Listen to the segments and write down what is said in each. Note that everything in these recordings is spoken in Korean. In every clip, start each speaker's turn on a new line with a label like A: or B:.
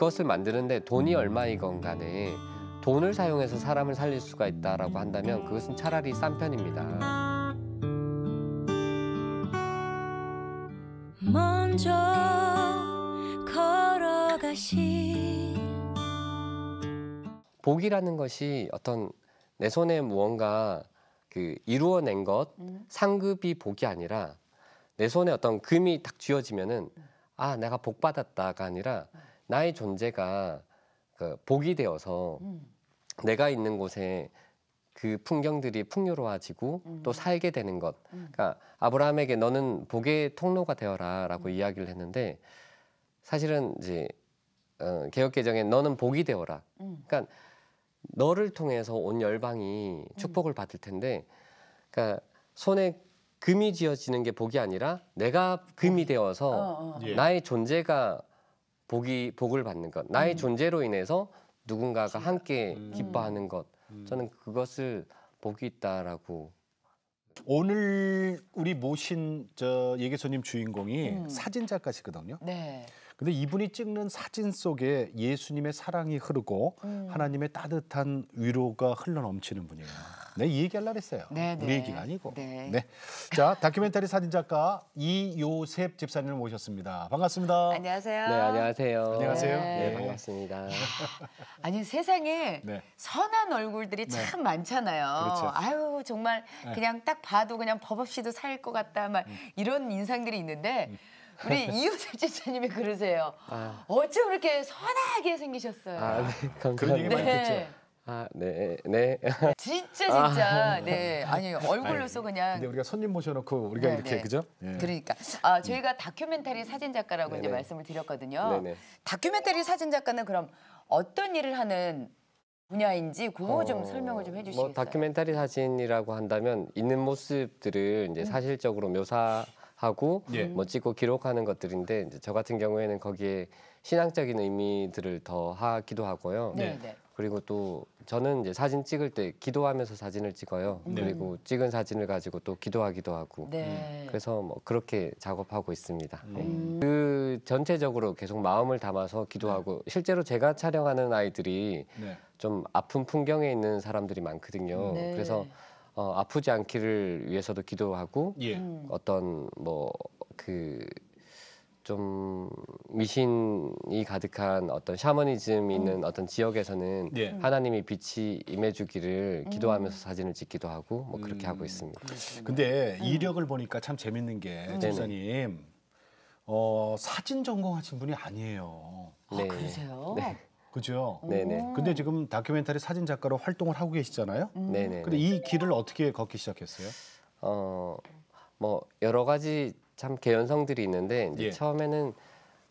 A: 그것을 만드는데 돈이 음. 얼마이건 간에 돈을 사용해서 사람을 살릴 수가 있다라고 한다면 그것은 차라리 싼 편입니다.
B: 먼저
C: 걸어가시
A: 복이라는 것이 어떤 내 손에 무언가 그 이루어낸 것 음. 상급이 복이 아니라 내 손에 어떤 금이 딱 쥐어지면은 아 내가 복 받았다가 아니라 나의 존재가 그 복이 되어서 음. 내가 있는 곳에 그 풍경들이 풍요로워지고 음. 또 살게 되는 것. 음. 그러니까 아브라함에게 너는 복의 통로가 되어라라고 음. 이야기를 했는데 사실은 이제 어, 개혁 개정에 너는 복이 되어라. 음. 그러니까 너를 통해서 온 열방이 음. 축복을 받을 텐데, 그러니까 손에 금이 지어지는 게 복이 아니라 내가 금이 어. 되어서 어, 어. 예. 나의 존재가 복이 복을 받는 것, 나의 음. 존재로 인해서 누군가가 함께 음. 기뻐하는 것, 음. 저는
C: 그것을 복이 있다라고 오늘 우리 모신 저 예계손님 주인공이 사진작가시거든요. 네. 근데 이분이 찍는 사진 속에 예수님의 사랑이 흐르고 음. 하나님의 따뜻한 위로가 흘러 넘치는 분이에요. 네, 이 얘기할라 했어요. 네, 네, 우리 얘기가 아니고. 네. 네. 자, 다큐멘터리 사진작가 이요셉 집사님을 모셨습니다. 반갑습니다. 안녕하세요. 네, 안녕하세요. 안녕하세요. 네, 네 반갑습니다.
B: 아니, 세상에 네. 선한 얼굴들이 참 많잖아요. 그렇죠. 아유, 정말 그냥 딱 봐도 그냥 법없이도 살 것 같다 막 음. 이런 인상들이 있는데 음. 우리 이웃섭 집사님이 그러세요. 아. 어쩜 이렇게 선하게 생기셨어요. 아, 네,
A: 감사합니다. 그런 얘기 많이 네. 듣죠. 아, 네, 네.
B: 진짜 진짜 아. 네. 네 아니 얼굴로서 그냥. 근데
C: 우리가 손님 모셔놓고 우리가 네네. 이렇게 네. 그죠?
B: 네. 그러니까 아 저희가 다큐멘터리 사진 작가라고 이제 말씀을 드렸거든요. 네네. 다큐멘터리 사진 작가는 그럼 어떤 일을 하는 분야인지 그거 좀 어, 설명을 좀 해주시겠어요? 뭐
A: 다큐멘터리 사진이라고 한다면 있는 모습들을 이제 음. 사실적으로 묘사. 하고 예. 뭐 찍고 기록하는 것들인데 이제 저 같은 경우에는 거기에 신앙적인 의미들을 더 하기도 하고요. 네. 네, 네. 그리고 또 저는 이제 사진 찍을 때 기도하면서 사진을 찍어요. 네. 그리고 찍은 사진을 가지고 또 기도하기도 하고. 네. 음. 그래서 뭐 그렇게 작업하고 있습니다. 음. 네. 그 전체적으로 계속 마음을 담아서 기도하고 실제로 제가 촬영하는 아이들이 좀 아픈 풍경에 있는 사람들이 많거든요. 그래서 어, 아프지 않기를 위해서도 기도하고 예. 음. 어떤 뭐 그 좀 미신이 가득한 어떤 샤머니즘 있는 음. 어떤 지역에서는 예. 하나님이 빛이 임해주기를 음. 기도하면서 사진을 찍기도 하고 뭐 그렇게 음. 하고 있습니다.
C: 그렇구나. 근데 음. 이력을 보니까 참 재밌는 게 집사님 어, 사진 전공하신 분이 아니에요. 아, 네. 그러세요? 네. 그죠. 네네. 근데 지금 다큐멘터리 사진 작가로 활동을 하고 계시잖아요. 음. 네네. 근데 이 길을 어떻게 걷기 시작했어요? 어, 뭐 여러
A: 가지 참 개연성들이 있는데 이제 예. 처음에는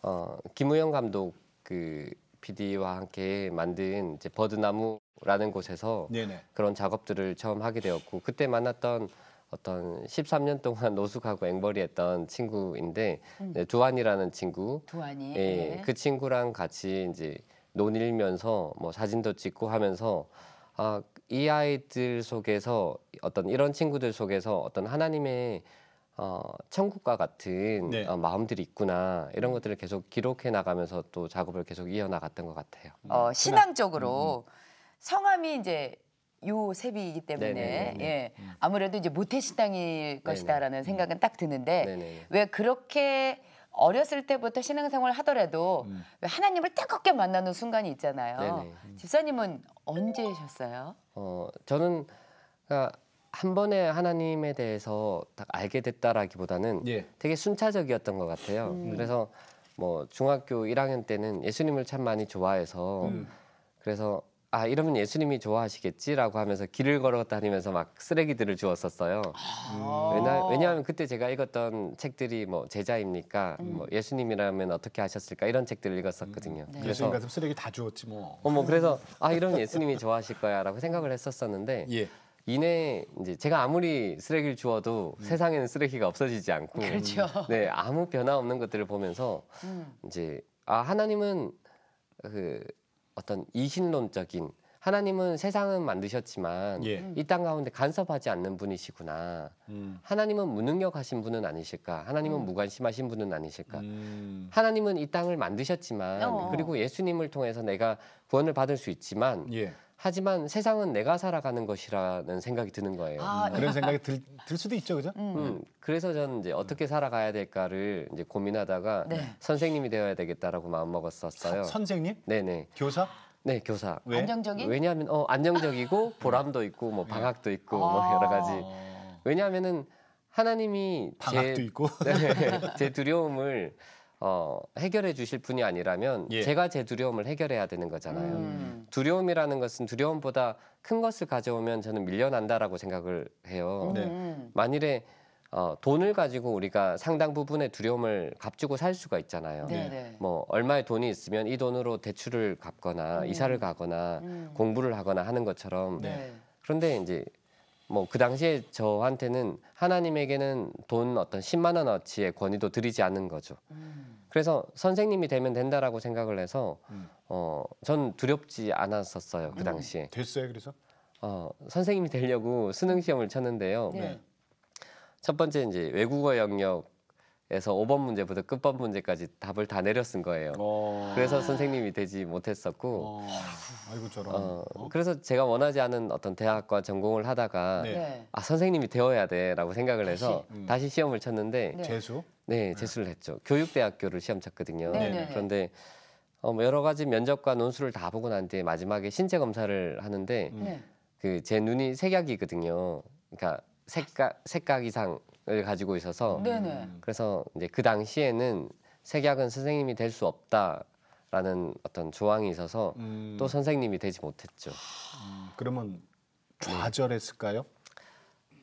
A: 어, 김우영 감독 그 PD와 함께 만든 이제 버드나무라는 곳에서 네네. 그런 작업들을 처음 하게 되었고 그때 만났던 어떤 13년 동안 노숙하고 앵벌이했던 친구인데 음. 네, 두환이라는 친구,
B: 두환이 예, 네. 그
A: 친구랑 같이 이제 논일면서 뭐 사진도 찍고 하면서 아, 이 아이들 속에서 어떤 이런 친구들 속에서 어떤 하나님의 어, 천국과 같은 네. 어, 마음들이 있구나 이런 것들을 계속 기록해 나가면서 또 작업을 계속 이어 나갔던 것 같아요. 음. 어, 신앙적으로 음,
B: 음. 성함이 이제 요세비이기 때문에 네, 네, 네, 예 음. 아무래도 이제 모태 신당일 것이다라는 생각은 딱 드는데 네네. 왜 그렇게 어렸을 때부터 신앙생활 을 하더라도 음. 하나님을 뜨겁게 만나는 순간이 있잖아요. 네네. 음. 집사님은 언제셨어요? 어
A: 저는 그니까한 번에 하나님에 대해서 딱 알게 됐다라기보다는 예. 되게 순차적이었던 것 같아요. 음. 그래서 뭐 중학교 1학년 때는 예수님을 참 많이 좋아해서 음. 그래서 아 이러면 예수님이 좋아하시겠지라고 하면서 길을 걸어 다니면서 막 쓰레기들을 주었었어요 아~ 왜냐, 왜냐하면 그때 제가 읽었던 책들이 뭐 제자입니까, 음. 뭐 예수님이라면 어떻게 하셨을까 이런 책들을 읽었었거든요. 음. 네. 예수님 같으
C: 쓰레기 다 주웠지 뭐. 어머 그래서
A: 아 이러면 예수님이 좋아하실 거야라고 생각을 했었었는데 예. 이내 이제 제가 아무리 쓰레기를 주어도 음. 세상에는 쓰레기가 없어지지 않고 그렇죠. 네 아무 변화 없는 것들을 보면서 음. 이제 아 하나님은 그 어떤 이신론적인 하나님은 세상은 만드셨지만 예. 음. 이땅 가운데 간섭하지 않는 분이시구나. 음. 하나님은 무능력하신 분은 아니실까? 하나님은 음. 무관심하신 분은 아니실까? 음. 하나님은 이 땅을 만드셨지만 어 그리고 예수님을 통해서 내가 구원을 받을 수 있지만 예. 하지만 세상은 내가 살아가는 것이라는 생각이 드는 거예요. 아, 음. 그런 예. 생각이 들,
C: 들 수도 있죠, 그죠? 음. 음.
A: 그래서 저는 이제 어떻게 살아가야 될까를 이제 고민하다가 네. 선생님이 되어야 되겠다라고 마음 먹었었어요. 서, 선생님? 네네. 교사? 네, 교사. 왜? 안정적인? 왜냐하면 어 안정적이고 보람도 있고 뭐 예. 방학도 있고 아. 뭐 여러 가지. 왜냐하면은 하나님이 방학도 제, 있고 네, 제 두려움을 어, 해결해 주실 분이 아니라면 예. 제가 제 두려움을 해결해야 되는 거잖아요. 음. 두려움이라는 것은 두려움보다 큰 것을 가져오면 저는 밀려난다라고 생각을 해요. 음. 네. 만일에 어, 돈을 가지고 우리가 상당 부분의 두려움을 값주고 살 수가 있잖아요. 네뭐 네. 얼마의 돈이 있으면 이 돈으로 대출을 갚거나 음. 이사를 가거나 음. 공부를 하거나 하는 것처럼 네. 네. 그런데 이제 뭐그 당시에 저한테는 하나님에게는 돈 어떤 10만 원어치의 권위도 드리지 않는 거죠. 음. 그래서 선생님이 되면 된다라고 생각을 해서 음. 어, 전 두렵지 않았었어요 그 음. 당시에. 됐어요 그래서? 어, 선생님이 되려고 수능 시험을 쳤는데요. 네. 첫 번째 이제 외국어 영역 에서 5번 문제부터 끝번 문제까지 답을 다 내려 쓴 거예요. 어. 그래서 선생님이 되지 못했었고, 어.
C: 아이고 저런. 어,
A: 어? 그래서 제가 원하지 않은 어떤 대학과 전공을 하다가 네. 네. 아 선생님이 되어야 돼라고 생각을 해서 음. 다시, 음. 시험을 쳤는데 네. 재수? 네, 네 재수를 했죠. 교육대학교를 시험 쳤거든요. 네, 네, 그런데 어, 뭐 여러 가지 면접과 논술을 다 보고 난 뒤에 마지막에 신체 검사를 하는데 음. 그제 눈이 색약이거든요. 그러니까 색각 색각 이상 을 가지고 있어서 네네. 그래서 이제 그 당시에는 색약은 선생님이 될 수 없다라는 어떤 조항이 있어서 음, 또 선생님이 되지 못했죠.
C: 음, 그러면
A: 좌절했을까요?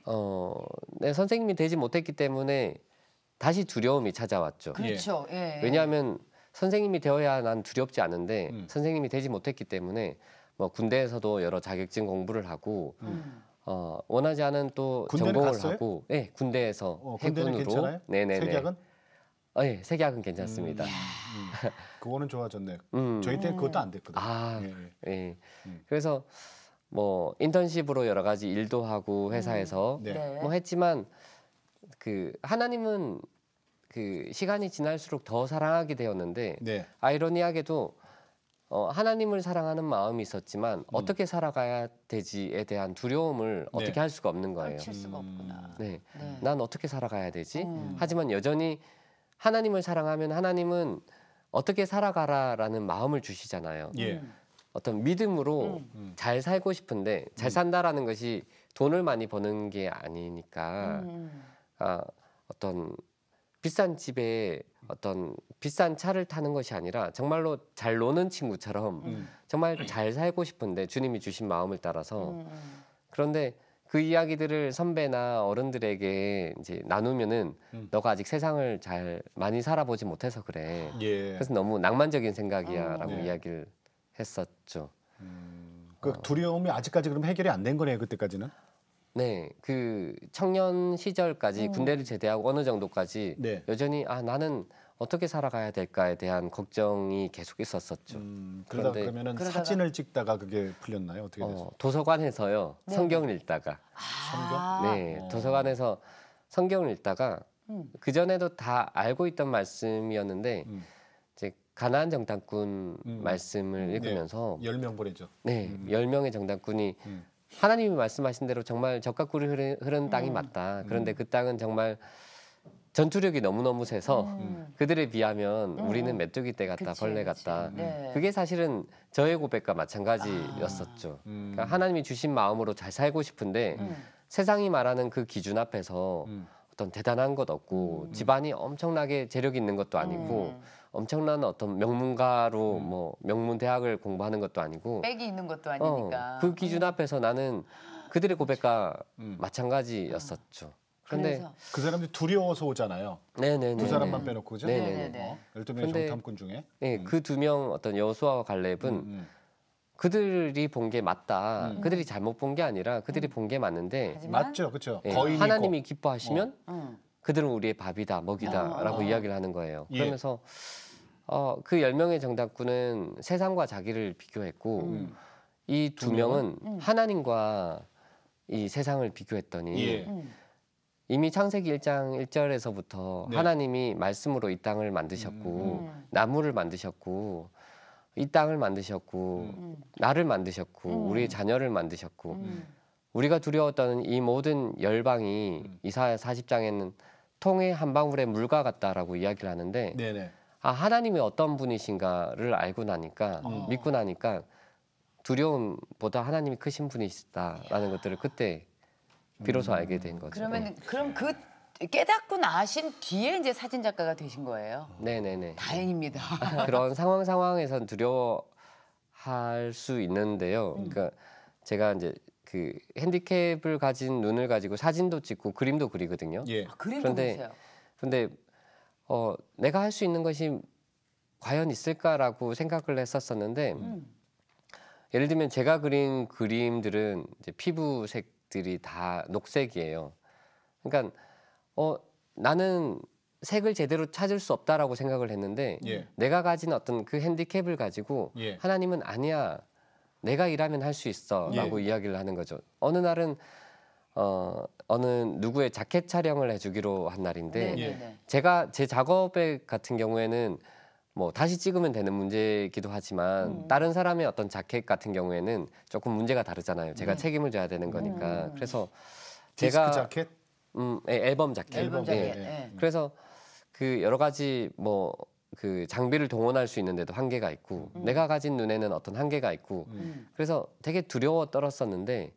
A: 어, 네, 선생님이 되지 못했기 때문에 다시 두려움이 찾아왔죠. 그렇죠. 예. 예, 예. 왜냐하면 선생님이 되어야 난 두렵지 않은데 음. 선생님이 되지 못했기 때문에 뭐 군대에서도 여러 자격증 공부를 하고 음. 어, 원하지 않은 또 전공을 갔어요? 하고 네, 군대에서 어, 해군으로 괜 네네네. 색약은? 아, 예, 세계학은 괜찮습니다. 음,
C: 음, 그거는 좋아졌네요. 음. 저희 때 그것도
A: 안됐거든 아, 예. 예. 예. 음. 그래서 뭐 인턴십으로 여러 가지 일도 하고 음. 회사에서 네. 네. 뭐 했지만 그 하나님은 그 시간이 지날수록 더 사랑하게 되었는데 네. 아이러니하게도 어, 하나님을 사랑하는 마음이 있었지만 음. 어떻게 살아가야 되지에 대한 두려움을 네. 어떻게 할 수가 없는 거예요. 칠 수가 없구나. 음. 네. 네. 난 어떻게 살아가야 되지? 음. 하지만 여전히 하나님을 사랑하면 하나님은 어떻게 살아가라라는 마음을 주시잖아요. 예. 음. 어떤 믿음으로 음. 음. 잘 살고 싶은데 잘 산다라는 것이 돈을 많이 버는 게 아니니까 아, 어떤 비싼 집에 어떤 비싼 차를 타는 것이 아니라 정말로 잘 노는 친구처럼 음. 정말 잘 살고 싶은데 주님이 주신 마음을 따라서 음. 음, 음. 그런데 그 이야기들을 선배나 어른들에게 이제 나누면은 음. 너가 아직 세상을 잘 많이 살아보지 못해서 그래. 예. 그래서 너무 낭만적인 생각이야라고 아, 이야기를 했었죠.
C: 그 두려움이 아직까지 그럼 해결이 안 된 거네요
A: 그때까지는? 네, 그 청년 시절까지 음. 군대를 제대하고 어느 정도까지 네. 여전히 아 나는 어떻게 살아가야 될까에 대한 걱정이 계속 있었었죠. 음, 그러다 그러면은
C: 그러다가... 사진을 찍다가 그게 풀렸나요? 어떻게 어, 됐어요? 어,
A: 도서관에서요 네. 성경을 읽다가
C: 아~ 성경? 네, 어.
A: 도서관에서 성경을 읽다가 음. 그 전에도 다 알고 있던 말씀이었는데 음. 이제 가나안 정당꾼 음. 말씀을 네, 읽으면서
C: 네. 10명 보내죠.
A: 네, 음. 1명의 정당꾼이 음. 하나님이 말씀하신 대로 정말 젓과 구이 흐른, 흐른 음. 땅이 음. 맞다. 그런데 음. 그 땅은 정말 전투력이 너무너무 세서 음. 그들에 비하면 음. 우리는 메뚜기 떼 같다 그치, 벌레 같다 그 네. 그게 사실은 저의 고백과 마찬가지였었죠 아. 음. 그러니까 하나님이 주신 마음으로 잘 살고 싶은데 음. 세상이 말하는 그 기준 앞에서 어떤 대단한 것 없고 집안이 엄청나게 재력 있는 것도 아니고 엄청난 어떤 명문가로 음. 뭐 명문 대학을 공부하는 것도 아니고 백이
B: 있는 것도 어, 아니니까. 어, 그
A: 기준 음. 앞에서 나는 그들의 고백과 음. 마찬가지였었죠. 근데 그래서.
C: 그 사람들이 두려워서 오잖아요.
A: 네네. 두 사람만 빼놓고 그죠? 네네네. 어, 어. 열두 명의 정탐꾼 중에. 네, 음. 그두 명 어떤 여수와 갈렙은 음. 음. 그들이 본 게 맞다. 음. 그들이 잘못 본 게 아니라 그들이 본 게 맞는데 하지만,
C: 맞죠, 그렇죠. 예, 거인이고. 하나님이
A: 기뻐하시면 응. 그들은 우리의 밥이다, 먹이다라고 어. 이야기를 하는 거예요. 예. 그러면서 어, 그 10명의 정답군은 세상과 자기를 비교했고 음. 음. 이두 명은 음. 하나님과 이 세상을 비교했더니 예. 음. 이미 창세기 1장 1절에서부터 네. 하나님이 말씀으로 이 땅을 만드셨고 음. 나무를 만드셨고 이 땅을 만드셨고 나를 만드셨고 우리 자녀를 만드셨고 우리가 두려웠던 이 모든 열방이 이사 40장에는 통의 한 방울의 물과 같다라고 이야기를 하는데 네네. 아 하나님이 어떤 분이신가를 알고 나니까 어. 믿고 나니까 두려움보다 하나님이 크신 분이시다라는 것들을 그때 비로소 음. 알게 된 거죠. 그러면
B: 네. 그럼 그 깨닫고 나신 뒤에 이제 사진 작가가 되신 거예요. 네네네. 다행입니다.
A: 그런 상황 상황에선 두려워할 수 있는데요. 음. 그러니까 제가 이제 그 핸디캡을 가진 눈을 가지고 사진도 찍고 그림도 그리거든요. 예. 아, 그림도 그런세요 근데 어, 내가 할 수 있는 것이 과연 있을까라고 생각을 했었었는데 음. 예를 들면 제가 그린 그림들은 이제 피부색들이 다 녹색이에요. 그러니까 어, 나는 색을 제대로 찾을 수 없다라고 생각을 했는데 예. 내가 가진 어떤 그 핸디캡을 가지고 예. 하나님은 아니야 내가 일하면 할 수 있어라고 예. 이야기를 하는 거죠. 어느 날은 어 어느 누구의 자켓 촬영을 해주기로 한 날인데 네네 네, 예. 네. 제가 제 작업에 같은 경우에는 뭐 다시 찍으면 되는 문제이기도 하지만 음. 다른 사람의 어떤 자켓 같은 경우에는 조금 문제가 다르잖아요. 제가 네. 책임을 져야 되는 음. 거니까 음. 그래서 제가 자켓? 음, 네, 앨범 자켓. 앨범 자켓. 예. 네. 그래서 그 여러 가지 뭐 그 장비를 동원할 수 있는데도 한계가 있고 음. 내가 가진 눈에는 어떤 한계가 있고 음. 그래서 되게 두려워 떨었었는데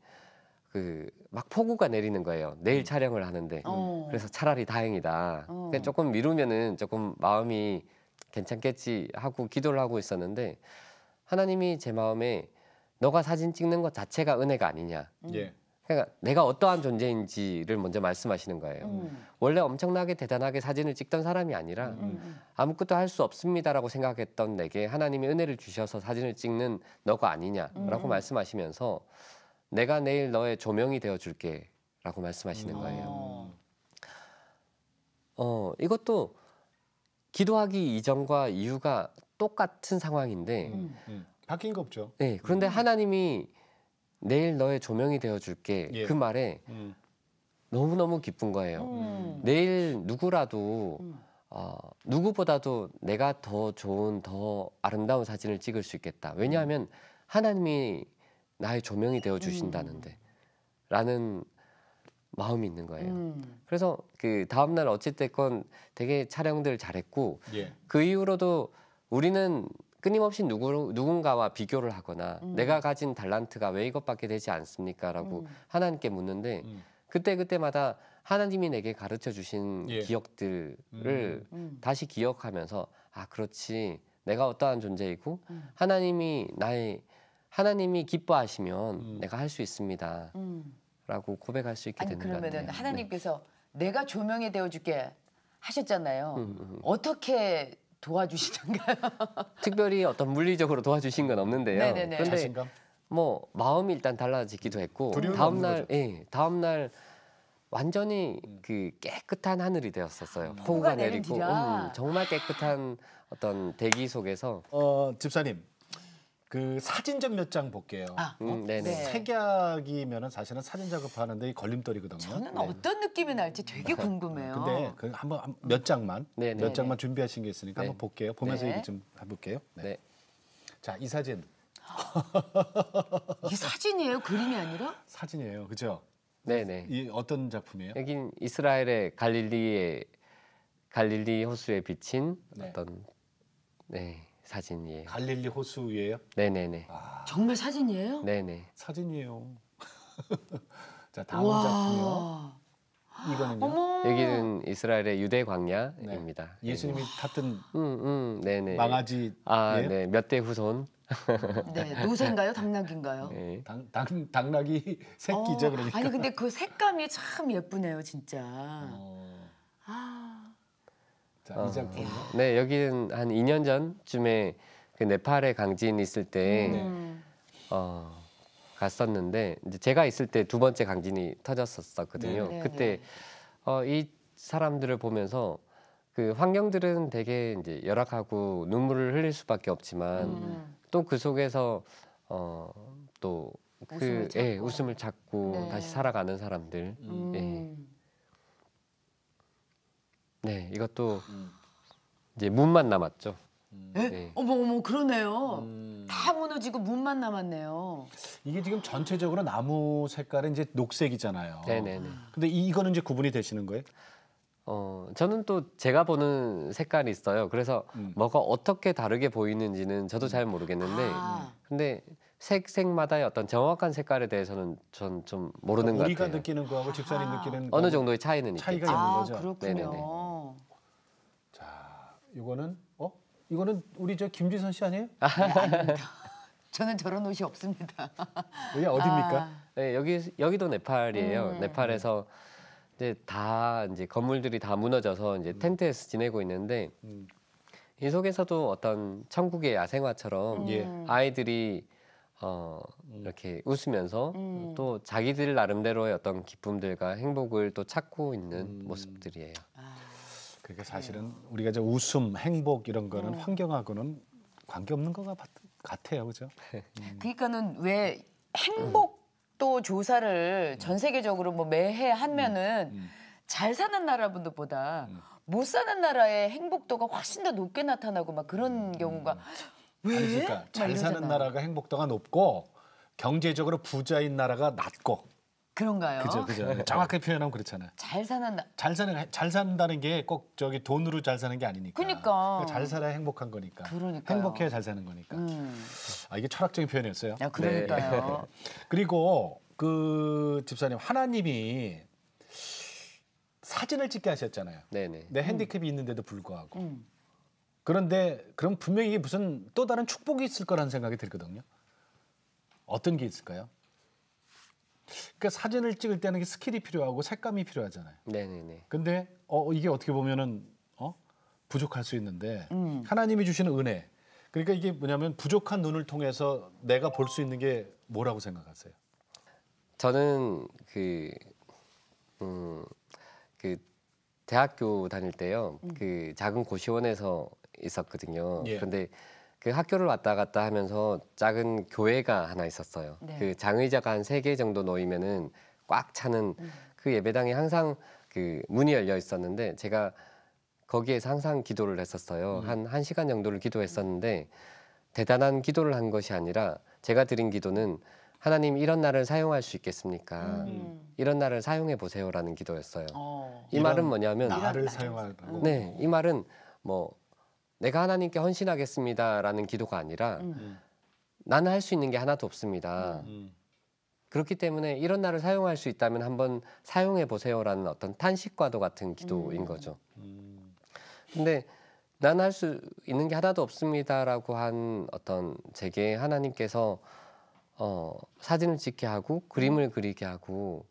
A: 그막 폭우가 내리는 거예요. 내일 음. 촬영을 하는데 어. 그래서 차라리 다행이다. 어. 그냥 조금 미루면은 조금 마음이 괜찮겠지 하고 기도를 하고 있었는데 하나님이 제 마음에 너가 사진 찍는 것 자체가 은혜가 아니냐. 음. 예. 그러니까 내가 어떠한 존재인지를 먼저 말씀하시는 거예요. 음. 원래 엄청나게 대단하게 사진을 찍던 사람이 아니라 음. 음 아무것도 할 수 없습니다라고 생각했던 내게 하나님이 은혜를 주셔서 사진을 찍는 너가 아니냐라고 음. 말씀하시면서 내가 내일 너의 조명이 되어 줄게 라고 말씀하시는 음. 거예요. 어. 어, 이것도 기도하기 이전과 이유가 똑같은 상황인데
C: 음, 음. 바뀐 거 없죠.
A: 네, 그런데 음. 하나님이 내일 너의 조명이 되어 줄게 예. 그 말에 음. 너무너무 기쁜 거예요. 음. 내일 누구라도 어, 누구보다도 내가 더 좋은 더 아름다운 사진을 찍을 수 있겠다. 왜냐하면 하나님이 나의 조명이 되어 음. 주신다는데 라는 마음이 있는 거예요. 음. 그래서 그 다음 날 어찌 됐건 되게 촬영들 잘했고 예. 그 이후로도 우리는 끊임없이 누구 누군가와 비교를 하거나 음. 내가 가진 달란트가 왜 이것밖에 되지 않습니까라고 음. 하나님께 묻는데 음. 그때 그때마다 하나님이 내게 가르쳐 주신 예. 기억들을 음. 다시 기억하면서 아 그렇지 내가 어떠한 존재이고 하나님이 나의 하나님이 기뻐하시면 음. 내가 할 수 있습니다. 음. 라고 고백할 수 있게 되는 거예 그러면 네.
B: 하나님께서 네. 내가 조명이 되어 줄게 하셨잖아요. 음, 음, 음, 어떻게 도와주시던가요?
A: 특별히 어떤 물리적으로 도와주신 건 없는데요. 네네네. 네, 네. 자신감? 뭐 마음이 일단 달라지기도 했고 다음 날 예, 다음 날 완전히 음. 그 깨끗한 하늘이 되었었어요. 아, 폭우가 내리고 음, 정말 깨끗한 어떤 대기 속에서 어, 집사님
C: 그사진좀몇장 볼게요. 아, 음, 어? 음, 네네. 네. 색약이면은 사실은 사진 작업하는데 이 걸림돌이거든요. 저는 네. 어떤
B: 느낌이 날지 되게 네. 궁금해요. 근데
C: 그 한번 몇 장만 네네. 네, 몇 장만 준비하신 게 있으니까 네네. 한번 볼게요. 보면서 얘기 좀 해볼게요. 네. 자, 이 사진. 이 사진이에요?
B: 그림이 아니라?
C: 사진이에요. 그죠? 네네. 이 어떤 작품이에요? 여긴
A: 이스라엘의 갈릴리의 갈릴리 호수에 비친 네. 어떤 네. 사진이에요. 갈릴리
C: 호수예요?
A: 네네네. 아,
B: 정말 사진이에요? 네네. 사진이에요.
C: 자 다음 와. 작품요. 이거는요. 어머.
A: 여기는 이스라엘의 유대 광야입니다. 네. 예수님이 네. 탔던 음, 음, 네네. 망아지. 아, 네. 몇 대 후손.
C: 네, 노새인가요?
B: 당나귀인가요?
C: 네. 당, 당, 당나귀 새끼죠, 어, 그러니까. 아니, 근데
B: 그 색감이 참 예쁘네요, 진짜. 어. 아. 아, 이 어. 작품.
A: 네, 여기는 한 2년 전쯤에 그 네팔에 강진 있을 때 음. 네. 어, 갔었는데 이제 제가 있을 때 두 번째 강진이 터졌었거든요. 네, 네 그때 네. 어, 이 사람들을 보면서 그 환경들은 되게 이제 열악하고 눈물을 흘릴 수밖에 없지만 음. 또그 속에서 어, 또그 웃음을, 예, 웃음을 찾고 다시 살아가는 사람들. 음. 예. 음. 네, 이것도 음. 이제 문만 남았죠. 음. 에? 네.
B: 어머 어머 그러네요. 음. 다 무너지고 문만 남았네요.
C: 이게 지금 전체적으로 나무 색깔은 이제 녹색이잖아요. 네네네. 네, 네. 근데 이- 이거는 이제 구분이 되시는 거예요? 어, 저는 또
A: 제가 보는 색깔이 있어요. 그래서 음. 뭐가 어떻게 다르게 보이는지는 저도 잘 모르겠는데, 아. 근데 색색마다의 어떤 정확한 색깔에 대해서는 전 좀 모르는 것 우리가
C: 같아요. 느끼는 거하고 집사님 아 느끼는 어느
A: 정도의 차이는 차이가 있겠죠. 있는 아, 거죠. 그렇군요. 네네네.
C: 자, 이거는 어? 이거는 우리 저 김지선 씨 아니에요? 아, 아닙니다.
B: 저는 저런 옷이 없습니다.
A: 여기 어디입니까? 아. 네, 여기 여기도 네팔이에요. 음. 네. 네팔에서 이제 다 이제 건물들이 다 무너져서 이제 음. 텐트에서 지내고 있는데 음. 이 속에서도 어떤 천국의 야생화처럼 예. 음. 아이들이 어, 음. 이렇게 웃으면서 음. 또 자기들 나름대로의 어떤 기쁨들과 행복을 또 찾고 있는 음. 모습들이에요. 아,
C: 그게 사실은 우리가 이제 웃음, 행복 이런 거는 음. 환경하고는 관계 없는 것 같,
B: 같아요, 그죠? 음. 그러니까는 왜 음. 행복도 조사를 전 세계적으로 뭐 매해 하면은 잘 사는 나라분들보다 못 사는 나라의 행복도가 훨씬 더 높게 나타나고 막 그런 경우가. 왜? 아니, 그러니까 잘 사는 잖아요 나라가
C: 행복도가 높고 경제적으로 부자인 나라가 낮고
B: 그런가요? 그죠, 그죠. 정확하게
C: 표현하면 그렇잖아요.
B: 잘 사는
C: 잘 사는 잘 산다는 게 꼭 저기 돈으로 잘 사는 게 아니니까.
B: 그러니까. 그러니까 잘
C: 살아야 행복한 거니까. 그러니까. 행복해야 잘 사는 거니까. 음. 아 이게 철학적인 표현이었어요. 야, 아, 그러니까요. 네. 그리고 그 집사님 하나님이 사진을 찍게 하셨잖아요. 네네. 내 핸디캡이 음. 있는데도 불구하고. 음. 그런데 그럼 분명히 무슨 또 다른 축복이 있을 거라는 생각이 들거든요. 어떤 게 있을까요? 그러니까 사진을 찍을 때는 스킬이 필요하고 색감이 필요하잖아요. 네네네. 근데 어, 어, 이게 어떻게 보면은 어? 부족할 수 있는데 음. 하나님이 주시는 은혜. 그러니까 이게 뭐냐면 부족한 눈을 통해서 내가 볼 수 있는 게 뭐라고 생각하세요?
A: 저는 그, 음, 그 대학교 다닐 때요. 음. 그 작은 고시원에서 있었거든요. 예. 그런데 그 학교를 왔다 갔다 하면서 작은 교회가 하나 있었어요. 네. 그 장의자가 한세개 정도 놓이면은 꽉 차는 음. 그예배당이 항상 그 문이 열려 있었는데 제가 거기에서 항상 기도를 했었어요. 음. 한 1시간 정도를 기도했었는데 대단한 기도를 한 것이 아니라 제가 드린 기도는 하나님 이런 날을 사용할 수 있겠습니까? 음. 이런 날을 사용해 보세요라는 기도였어요. 어. 이 말은 뭐냐면 나를 사용하고 네, 이 말은 뭐 내가 하나님께 헌신하겠습니다라는 기도가 아니라 음. 음. 나는 할 수 있는 게 하나도 없습니다. 음. 음. 그렇기 때문에 이런 날을 사용할 수 있다면 한번 사용해 보세요라는 어떤 탄식과도 같은 기도인 음. 거죠. 근데 나는 할 수 있는 게 하나도 없습니다라고 한 어떤 제게 하나님께서 어, 사진을 찍게 하고 그림을 그리게 하고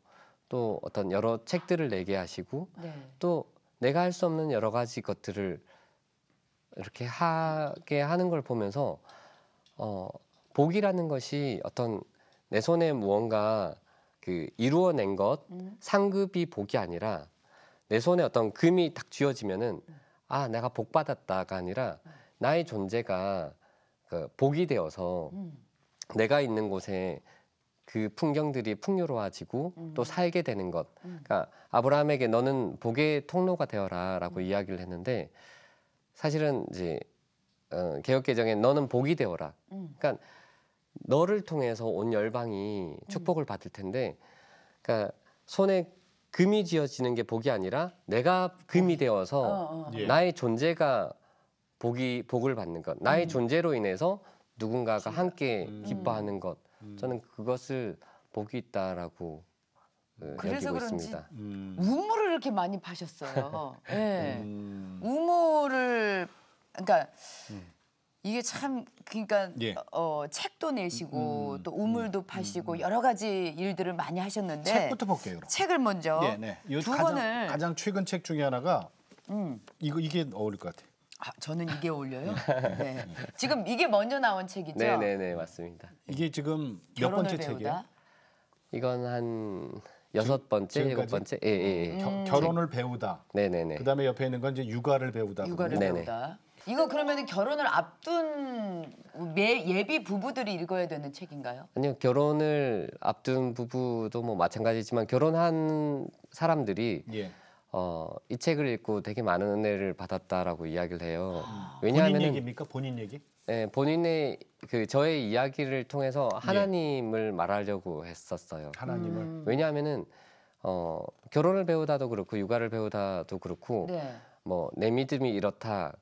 A: 또 어떤 여러 책들을 내게 하시고 네. 또 내가 할 수 없는 여러 가지 것들을 이렇게 하게 하는 걸 보면서 어, 복이라는 것이 어떤 내 손에 무언가 그 이루어낸 것 음. 상급이 복이 아니라 내 손에 어떤 금이 딱 쥐어지면은 음. 아 내가 복 받았다가 아니라 음. 나의 존재가 그 복이 되어서 내가 있는 곳에 그 풍경들이 풍요로워지고 또 살게 되는 것. 그러니까 아브라함에게 너는 복의 통로가 되어라라고 이야기를 했는데 사실은 이제 어, 개혁 개정에 너는 복이 되어라. 음. 그러니까 너를 통해서 온 열방이 축복을 음. 받을 텐데, 그러니까 손에 금이 지어지는 게 복이 아니라 내가 금이 음. 되어서 어, 어, 어. 예. 나의 존재가 복이 복을 받는 것, 나의 음. 존재로 인해서 누군가가 음. 함께 음. 기뻐하는 것. 저는 그것을 복이 있다라고 네, 그래서 그런지 있 음.
B: 우물을 이렇게 많이 파셨어요. 네. 음. 우물을 그러니까 음. 이게 참 그러니까 예. 어, 책도 내시고 음, 음. 또 우물도 파시고 음. 여러 가지 일들을 많이 하셨는데 책부터 볼게요. 그럼. 책을 먼저 예, 네, 네. 두 가장, 권을 가장
C: 최근 책 중에 하나가 음. 이거 이게 어울릴 것 같아요. 아, 저는 이게 어울려요. 네.
B: 지금 이게 먼저 나온 책이죠. 네, 네,
C: 네, 맞습니다. 이게 지금 몇 번째 책이에 이건 한 여섯 번째, 일곱 번째. 예, 예, 예. 겨- 음. 결혼을 배우다. 네네네. 그다음에 옆에 있는 건 이제 육아를 배우다. 육아를 네네.
B: 배우다. 이거 그러면 결혼을 앞둔 매- 예비 부부들이 읽어야 되는 책인가요?
A: 아니요 결혼을 앞둔 부부도 뭐 마찬가지지만 결혼한 사람들이 예. 어, 이 책을 읽고 되게 많은 은혜를 받았다라고 이야기를 해요. 본 아, 왜냐하면 얘기입니까? 본인 얘기? 네, 본인의 그 저의 이야기를 통해서 예. 하나님을 말하려고 했었어요. 하나님을 음. 왜냐하면은 어, 결혼을 배우다도 그렇고 육아를 배우다도 그렇고 네. 뭐내 믿음이 이렇다,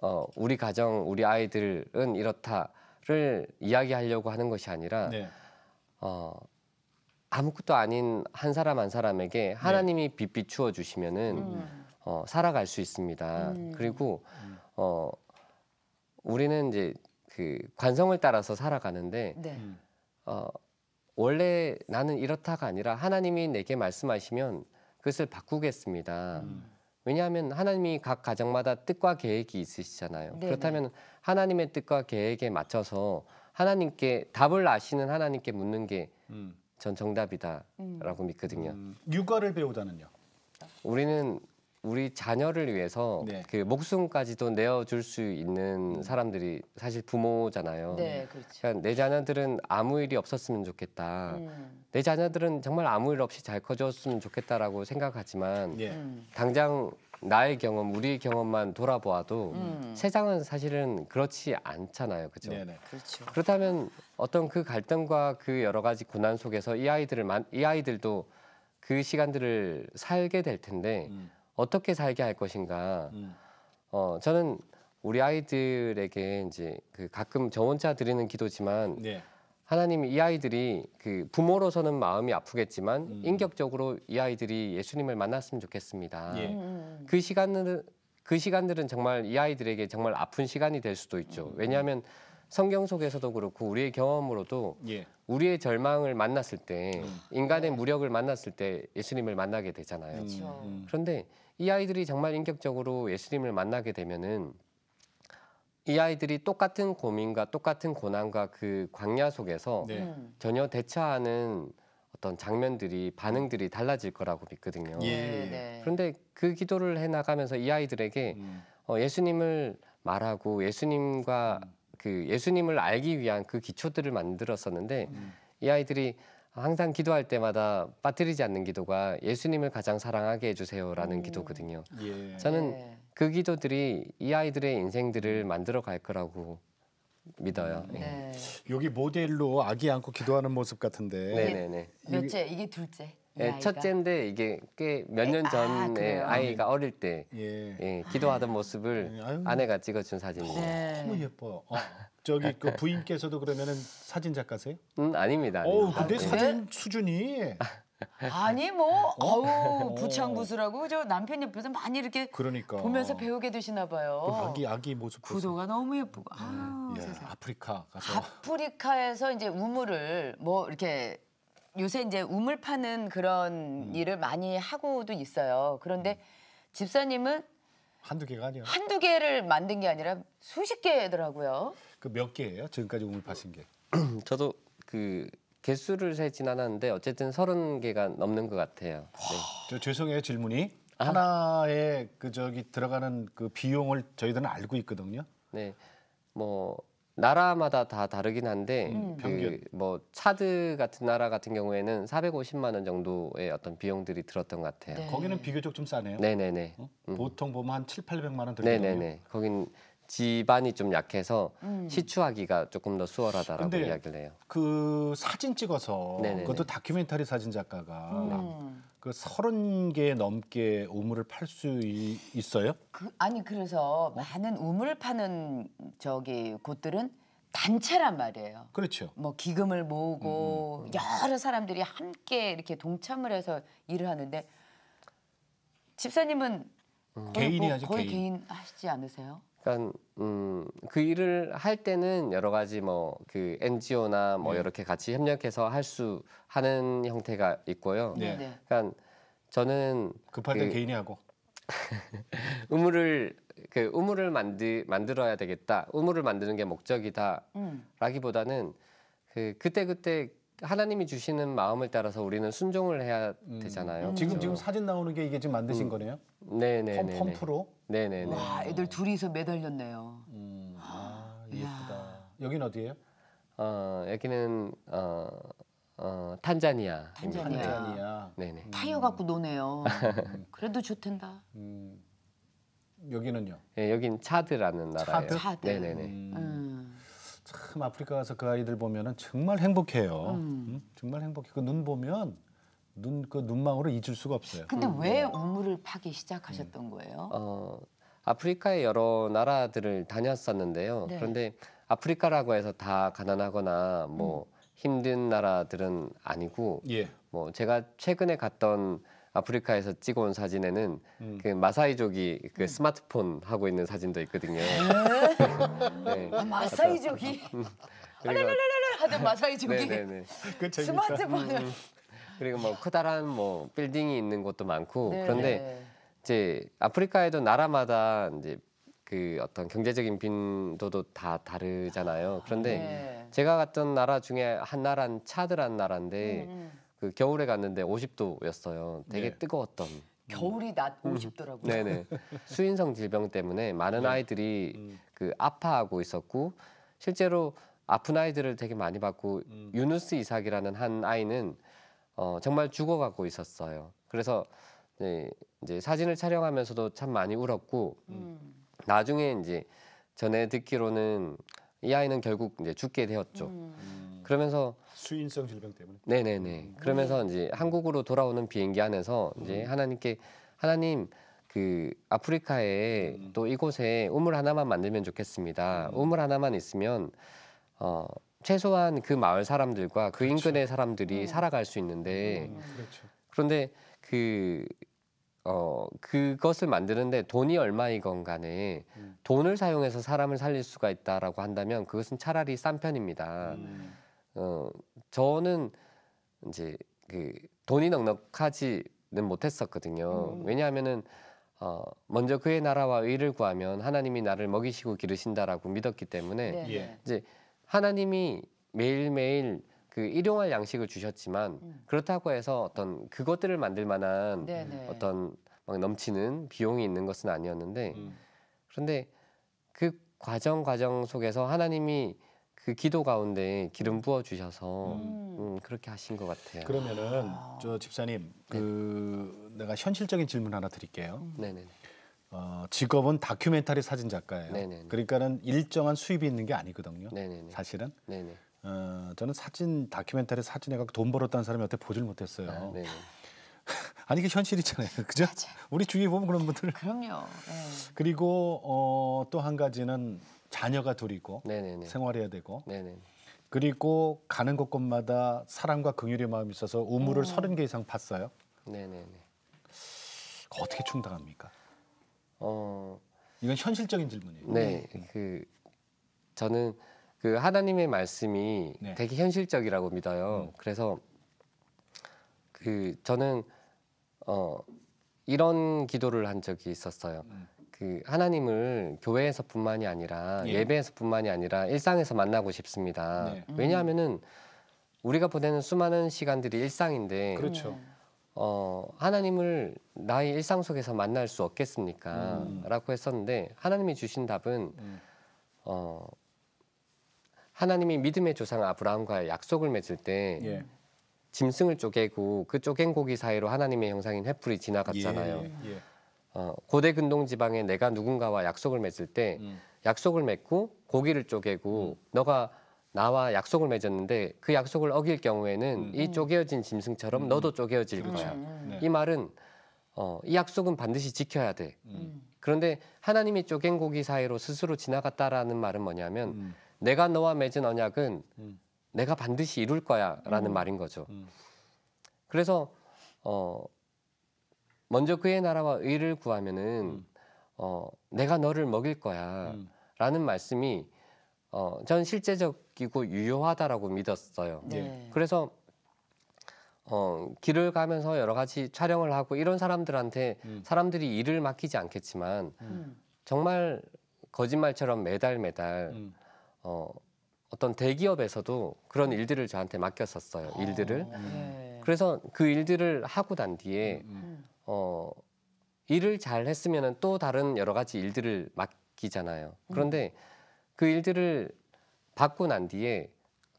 A: 어, 우리 가정, 우리 아이들은 이렇다를 이야기하려고 하는 것이 아니라 네. 어, 아무것도 아닌 한 사람 한 사람에게 네. 하나님이 빛 비추어 주시면은 음. 어, 살아갈 수 있습니다. 음. 그리고 음. 어, 우리는 이제 그 관성을 따라서 살아가는데 네. 어, 원래 나는 이렇다가 아니라 하나님이 내게 말씀하시면 그것을 바꾸겠습니다. 음. 왜냐하면 하나님이 각 가정마다 뜻과 계획이 있으시잖아요. 네네. 그렇다면 하나님의 뜻과 계획에 맞춰서 하나님께 답을 아시는 하나님께 묻는 게전 음. 정답이다라고 음. 믿거든요. 음.
C: 육아를 배우자는요?
A: 우리는 우리 자녀를 위해서 네. 그 목숨까지도 내어줄 수 있는 음. 사람들이 사실 부모잖아요. 네, 그러니까 그렇죠. 그러니까 내 자녀들은 아무 일이 없었으면 좋겠다. 음. 내 자녀들은 정말 아무 일 없이 잘 커졌으면 좋겠다라고 생각하지만 네. 당장 나의 경험, 우리 경험만 돌아보아도 음. 세상은 사실은 그렇지 않잖아요, 그죠? 네네. 네. 그렇죠. 그렇다면 어떤 그 갈등과 그 여러 가지 고난 속에서 이 아이들을 이 아이들도 그 시간들을 살게 될 텐데 음. 어떻게 살게 할 것인가. 음. 어, 저는 우리 아이들에게 이제 그 가끔 저 혼자 드리는 기도지만 네. 하나님이 이 아이들이 그 부모로서는 마음이 아프겠지만 음. 인격적으로 이 아이들이 예수님을 만났으면 좋겠습니다. 예. 음. 그 시간은 그 시간들은 정말 이 아이들에게 정말 아픈 시간이 될 수도 있죠. 음. 왜냐하면 성경 속에서도 그렇고 우리의 경험으로도 예. 우리의 절망을 만났을 때 음. 인간의 무력을 만났을 때 예수님을 만나게 되잖아요. 그 그런데 이 아이들이 정말 인격적으로 예수님을 만나게 되면은 이 아이들이 똑같은 고민과 똑같은 고난과 그 광야 속에서 네. 음. 전혀 대처하는 어떤 장면들이 반응들이 달라질 거라고 믿거든요. 예. 네. 네. 그런데 그 기도를 해 나가면서 이 아이들에게 음. 어, 예수님을 말하고 예수님과 음. 그 예수님을 알기 위한 그 기초들을 만들었었는데 음. 이 아이들이 항상 기도할 때마다 빠뜨리지 않는 기도가 예수님을 가장 사랑하게 해주세요라는 음. 기도거든요. 예. 저는 예. 그 기도들이 이 아이들의 인생들을 만들어 갈 거라고 믿어요. 음. 네. 여기
C: 모델로 아기 안고 기도하는 모습 같은데.
A: 네네네. 몇째?
B: 이게 둘째. 예,
A: 첫째인데 이게 꽤 몇년 아, 전에 아, 이가 음. 어릴 때 예. 예, 기도하던 아. 모습을 예, 아유. 아내가 찍어준 사진입니다.
C: 너무 네. 어, 뭐 예뻐요. 어, 저기 그 부인께서도 그러면은 사진 작가세요? 음, 아닙니다. 어, 아닙니다. 근데 네. 사진 수준이
B: 아니 뭐 어? 어우 어. 부창부수라고 저 남편 옆에서 많이 이렇게 그러니까 보면서 배우게 되시나 봐요. 그 아기
C: 아기 모습 보세요. 너무 예쁘고 음, 아 예, 아프리카 가서
B: 아프리카에서 이제 우물을 뭐 이렇게 요새 이제 우물 파는 그런 음. 일을 많이 하고도 있어요. 그런데 음. 집사님은 한두 개가 아니요. 한두 개를 만든 게 아니라 수십 개더라고요.
C: 그 몇 개예요? 지금까지 우물
A: 파신 게? 저도 그 개수를 세진 않았는데 어쨌든 서른 개가 넘는 것 같아요. 네.
C: 저 죄송해요 질문이 아. 하나에 그 저기 들어가는 그 비용을 저희들은 알고 있거든요. 네, 뭐 나라마다 다 다르긴
A: 한데 음. 그뭐 차드 같은 나라 같은 경우에는 450만 원 정도의 어떤 비용들이 들었던 것 같아요. 네. 거기는
C: 비교적 좀 싸네요. 네네네.
A: 어? 음. 보통 보면 한 7, 800만 원 들거든요. 네네네. 거긴 집안이 좀 약해서 음. 시추하기가 조금 더 수월하다라고 이야기를
C: 해요. 그 사진 찍어서 네네네. 그것도 다큐멘터리 사진 작가가
B: 음.
C: 그 서른 개 넘게 우물을 팔 수 있어요?
B: 그, 아니 그래서 어? 많은 우물 을 파는 저기 곳들은 단체란 말이에요. 그렇죠. 뭐 기금을 모으고 음, 음. 음. 여러 사람들이 함께 이렇게 동참을 해서 일을 하는데 집사님은 음. 거의, 개인이 뭐, 하지 거의 개인. 개인 하시지 않으세요?
A: 그러니까 음, 그 일을 할 때는 여러 가지 뭐 그 NGO나 뭐 네. 이렇게 같이 협력해서 할 수 하는 형태가 있고요. 네. 그러니까 저는 급할 때 그, 개인이 하고 의무를 그 의무를 만드 만들어야 되겠다. 의무를 만드는 게 목적이다라기보다는 음. 그 그때 그때 하나님이 주시는 마음을 따라서 우리는 순종을 해야 음. 되잖아요. 음. 지금 지금 그렇죠?
B: 사진 나오는 게 이게 지금 만드신 음.
A: 거네요? 네네 펌, 펌프로? 네네네. 와
B: 애들 둘이서 매달렸네요. 음.
C: 아, 아 예쁘다. 여긴 어디예요?
A: 어 여기는 어, 어 탄자니아. 탄자니아. 탄자니아. 네네. 음. 타이어
B: 갖고 노네요. 그래도 좋텐다.
A: 음. 여기는요?
C: 예, 여긴 차드라는 나라예요. 차드. 네네네. 참 아프리카 가서 그 아이들 보면은 정말 행복해요. 음. 응? 음? 정말 행복해. 그눈 보면 눈 그 눈망울을 잊을 수가 없어요. 근데 음. 왜
B: 우물을 파기 시작하셨던 음. 거예요?
C: 어,
A: 아프리카의 여러 나라들을 다녔었는데요. 네. 그런데 아프리카라고 해서 다 가난하거나 뭐 음. 힘든 나라들은 아니고 예. 뭐 제가 최근에 갔던 아프리카에서 찍어온 사진에는 음. 그 마사이족이 그 음. 스마트폰 하고 있는 사진도 있거든요.
B: 네. 아, 마사이족이
A: 그리고 하던 마사이족이 네네네. 네, 네. 그 스마트폰을 음, 음. 그리고 뭐 커다란 뭐 빌딩이 있는 곳도 많고 네. 그런데 네. 이제 아프리카에도 나라마다 이제 그 어떤 경제적인 빈도도 다 다르잖아요. 그런데 네. 제가 갔던 나라 중에 한 나라는 차드란 나라인데 음. 그 겨울에 갔는데 50도였어요. 되게 네. 뜨거웠던.
B: 겨울이 낮 50도라고요. 음. 네네.
A: 수인성 질병 때문에 많은 네. 아이들이 음. 그 아파하고 있었고 실제로 아픈 아이들을 되게 많이 봤고 음. 유누스 이삭이라는 한 아이는 어, 정말 죽어가고 있었어요. 그래서 네, 제 이제 사진을 촬영하면서도 참 많이 울었고 음. 나중에 이제 전에 듣기로는 이 아이는 결국 이제 죽게 되었죠. 음. 그러면서
C: 수인성 질병 때문에.
A: 네 네네. 음. 그러면서 이제 한국으로 돌아오는 비행기 안에서 이제 음. 하나님께 하나님 그 아프리카에 음. 또 이곳에 우물 하나만 만들면 좋겠습니다. 음. 우물 하나만 있으면 어 최소한 그 마을 사람들과 그 그렇죠. 인근의 사람들이 음. 살아갈 수 있는데 음. 그렇죠. 그런데 그 어, 그것을 만드는데 돈이 얼마이건 간에 돈을 사용해서 사람을 살릴 수가 있다라고 한다면 그것은 차라리 싼 편입니다. 어, 저는 이제 그 돈이 넉넉하지는 못했었거든요. 음. 왜냐하면은 어, 먼저 그의 나라와 의를 구하면 하나님이 나를 먹이시고 기르신다라고 믿었기 때문에 네. 예. 이제 하나님이 매일매일 그 일용할 양식을 주셨지만 음. 그렇다고 해서 어떤 그것들을 만들 만한 네네. 네. 어떤 막 넘치는 비용이 있는 것은 아니었는데 음. 그런데 그 과정 과정 속에서 하나님이 그 기도 가운데
C: 기름 부어 주셔서 음. 음, 그렇게 하신 것 같아요. 그러면은 아. 저 집사님 네. 그 내가 현실적인 질문 하나 드릴게요. 음. 네네. 어, 직업은 다큐멘터리 사진 작가예요. 네네. 그러니까는 일정한 수입이 있는 게 아니거든요. 네네. 사실은. 네네. 어, 저는 사진 다큐멘터리 사진에돈 벌었다는 사람이 여태 보질 못했어요. 아, 네. 아니 이 현실이잖아요, 그죠? 맞아. 우리 주위에 보면 그런 분들. 그럼요. 네. 그리고 어, 또한 가지는 자녀가 둘이고 네네네. 생활해야 되고 네네. 그리고 가는 곳곳마다 사랑과 긍휼의 마음이 있어서 우물을 음. 서른 음. 개 이상 팠어요. 네네네. 어떻게 충당합니까? 어 이건 현실적인 질문이에요. 네,
A: 음. 그 저는 그 하나님의 말씀이 네. 되게 현실적이라고 믿어요. 음. 그래서 그 저는 어 이런 기도를 한 적이 있었어요. 음. 그 하나님을 교회에서뿐만이 아니라 예. 배에서뿐만이 아니라 일상에서 만나고 싶습니다. 네. 음. 왜냐하면은 우리가 보내는 수많은 시간들이 일상인데 그렇죠. 음. 어, 하나님을 나의 일상 속에서 만날 수 없겠습니까? 음. 라고 했었는데 하나님이 주신 답은 음. 어, 하나님이 믿음의 조상 아브라함과 약속을 맺을 때 예. 짐승을 쪼개고 그 쪼갠 고기 사이로 하나님의 형상인 해풀이 지나갔잖아요. 예. 예. 어, 고대 근동 지방에 내가 누군가와 약속을 맺을 때 음. 약속을 맺고 고기를 쪼개고 음. 너가 나와 약속을 맺었는데 그 약속을 어길 경우에는 음. 이 쪼개어진 짐승처럼 음. 너도 쪼개어질 그렇죠. 거야. 음. 네. 이 말은 어, 이 약속은 반드시 지켜야 돼. 음. 그런데 하나님이 쪼갠 고기 사이로 스스로 지나갔다라는 말은 뭐냐면 내가 너와 맺은 언약은 내가 반드시 이룰 거야라는 말인 거죠. 그래서 어, 먼저 그의 나라와 의를 구하면은 음. 어, 내가 너를 먹일 거야라는 음. 말씀이 어, 전 실제적이고 유효하다라고 믿었어요. 네. 그래서 어, 길을 가면서 여러 가지 촬영을 하고 이런 사람들한테 음. 사람들이 일을 맡기지 않겠지만 음. 음. 정말 거짓말처럼 매달 매달 음. 어, 어떤 대기업에서도 그런 일들을 저한테 맡겼었어요. 일들을. 네. 그래서 그 일들을 하고 난 뒤에 어, 일을 잘 했으면 또 다른 여러 가지 일들을 맡기잖아요. 음. 그런데 음. 그 일들을 받고 난 뒤에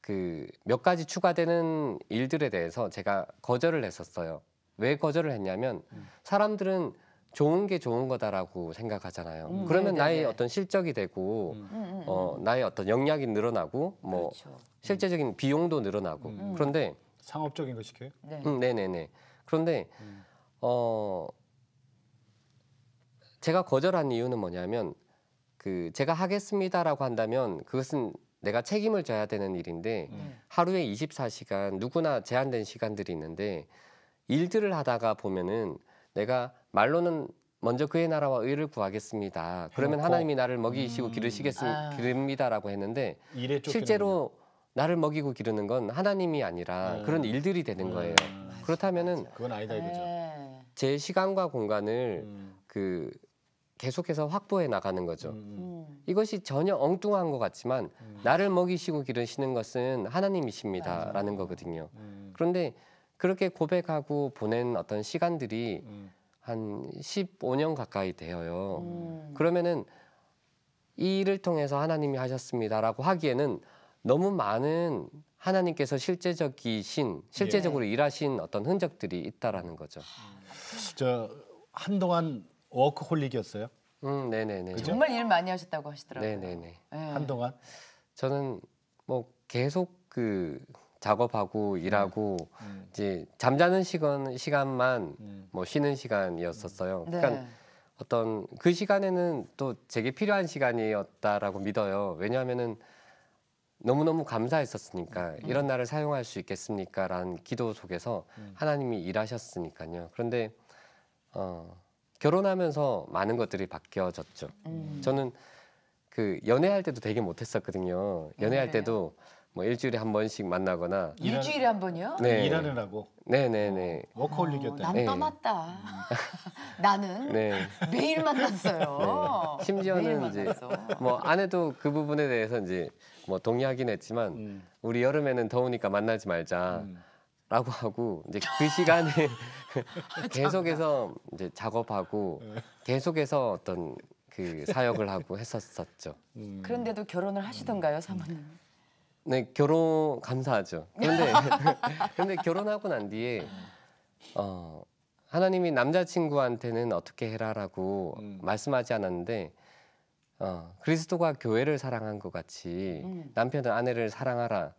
A: 그 몇 가지 추가되는 일들에 대해서 제가 거절을 했었어요. 왜 거절을 했냐면 음. 사람들은 좋은 게 좋은 거다라고 생각하잖아요. 음, 그러면 네네네. 네, 나의 네. 어떤 실적이 되고 음. 음. 어, 나의 어떤 영향이 늘어나고 뭐 그렇죠. 실제적인 음. 비용도 늘어나고 그런데
C: 상업적인 것이게 네. 네네네.
A: 네, 그런데 음. 어 제가 거절한 이유는 뭐냐면 그 제가 하겠습니다라고 한다면 그것은 내가 책임을 져야 되는 일인데 음. 네. 하루에 24시간 누구나 제한된 시간들이 있는데 일들을 하다가 보면은 내가 말로는 먼저 그의 나라와 의를 구하겠습니다. 그러면 하나님이 나를 먹이시고 음. 기르시겠습 아. 기릅니다라고 했는데 실제로 나를 먹이고 기르는 건 하나님이 아니라 음. 그런 일들이 되는 음. 거예요. 그렇다면은 그건 아니다 이거죠. 네. 제 시간과 공간을 음. 그 계속해서 확보해 나가는 거죠. 음. 음. 음. 이것이 전혀 엉뚱한 것 같지만 음. 나를 먹이시고 기르시는 것은 하나님이십니다라는 음. 거거든요. 그런데 그렇게 고백하고 보낸 어떤 시간들이 한 15년 가까이 되어요. 그러면은 이 일을 통해서 하나님이 하셨습니다라고 하기에는 너무 많은 하나님께서 실제적이신 실제적으로 예. 일하신 어떤 흔적들이 있다라는
C: 거죠. 저 한동안 워크홀릭이었어요. 음, 네네네. 정말
B: 일 많이 하셨다고 하시더라고요. 네네네. 예.
C: 한동안 저는 뭐 계속
A: 그 작업하고 일하고 음. 음. 이제 잠자는 시간 시간만 음. 뭐 쉬는 시간이었었어요. 음. 그러니까 네. 그러니까 어떤 그 시간에는 또 제게 필요한 시간이었다라고 믿어요. 왜냐하면은 너무너무 감사했었으니까 음, 이런 날을 사용할 수 있겠습니까라는 기도 속에서 하나님이 일하셨으니까요. 그런데 어, 결혼하면서 많은 것들이 바뀌어졌죠. 음. 저는 그 연애할 때도 되게 못했었거든요. 연애할 네. 때도 뭐 일주일에 한 번씩 만나거나 일한- 일주일에
B: 한 번이요? 네.
A: 일하느라고 네네네 어, 워커홀릭이었다. 어, 난 네.
B: 떠났다. 음. 나는 네. 매일 만났어요.
A: 네. 심지어는 매일 이제 뭐 아내도 그 부분에 대해서 이제 뭐 동의하긴 했지만 음, 우리 여름에는 더우니까 만나지 말자. 음. 라고 하고 이제 그 시간에 아, 계속해서 이제 작업하고 네. 계속해서 어떤 그 사역을 하고 했었었죠. 음.
B: 그런데도 결혼을 하시던가요, 음. 사모님?
A: 네, 결혼 감사하죠. 그런데 근데 결혼하고 난 뒤에 어 하나님이 남자친구한테는 어떻게 해라라고 음. 말씀하지 않았는데 어, 그리스도가 교회를 사랑한 것 같이 음. 남편은 아내를 사랑하라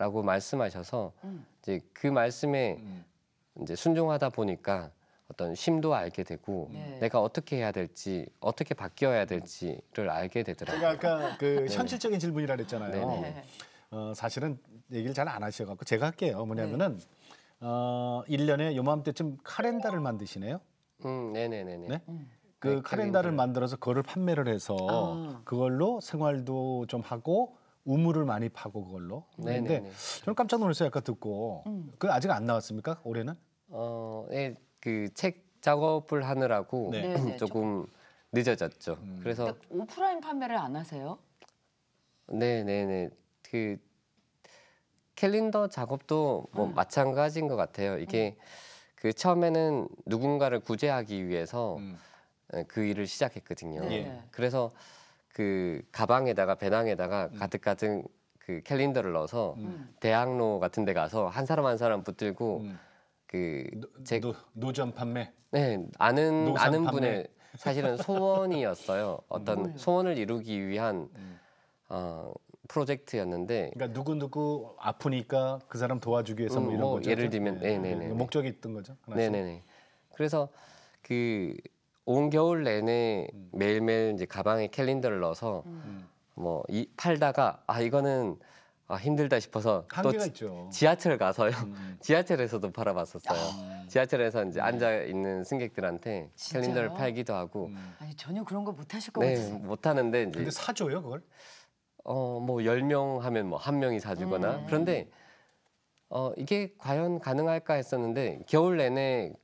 A: 라고 말씀하셔서 음. 이제 그 말씀에 음. 이제 순종하다 보니까 어떤 심도 알게 되고 음. 네. 내가 어떻게 해야 될지 어떻게 바뀌어야 될지를 알게 되더라고요. 제가
C: 아까 그 네. 현실적인 질문이라 그랬잖아요. 네, 네. 네. 어, 사실은 얘기를 잘 안 하셔갖고 제가 할게요. 뭐냐면은 네. 어, 1년에 요맘때쯤 카렌다를 만드시네요. 음, 네네 네네. 음. 그 네, 카렌다를 만들어서 그거를 판매를 해서 아. 그걸로 생활도 좀 하고 우물을 많이 파고 그걸로. 네네 근데 네, 네. 저는 깜짝 놀랐어요. 아까 듣고 음. 그 아직 안 나왔습니까? 올해는? 어,
A: 예, 그 책 작업을 하느라고 네. 네 조금 늦어졌죠. 음. 그래서
B: 오프라인 판매를 안 하세요?
A: 네, 네, 네. 그 캘린더 작업도 뭐 음. 마찬가지인 것 같아요. 이게 음. 그 처음에는 누군가를 구제하기 위해서 음. 그 일을 시작했거든요. 네. 예. 그래서 그 가방에다가 배낭에다가 음. 가득 가득 그 캘린더를 넣어서 음. 대학로 같은 데 가서 한 사람 한 사람 붙들고 음. 그제
C: 노점 판매.
A: 네 아는 아는 분의 사실은 소원이었어요. 음. 어떤 소원을 이루기 위한 음. 어, 프로젝트였는데.
C: 그러니까 누구 누구 아프니까 그 사람 도와주기 위해서 뭐 음, 이런 뭐 거죠. 예를 들면 네네네 네, 네, 네, 목적이 있던 거죠. 하나 네네네.
A: 그래서 그온 겨울 내내 음. 매일매일 이제 가방에 캘린더를 넣어서 음. 뭐이 팔다가 아 이거는 아 힘들다 싶어서 또한 있죠. 지, 하철 가서요. 음. 지하철에서도 팔아봤었어요. 아. 지하철에서 이제 네. 앉아 있는 승객들한테 진짜요? 캘린더를 팔기도 하고 음.
B: 아니 전혀 그런 거 못하실 것 네, 같아요.
A: 못 하는데 이제 근데
C: 사줘요
B: 그걸?
A: 어뭐 열 명 하면 뭐 한 명이 사주거나 음. 그런데 어 이게 과연 가능할까 했었는데 겨울 내내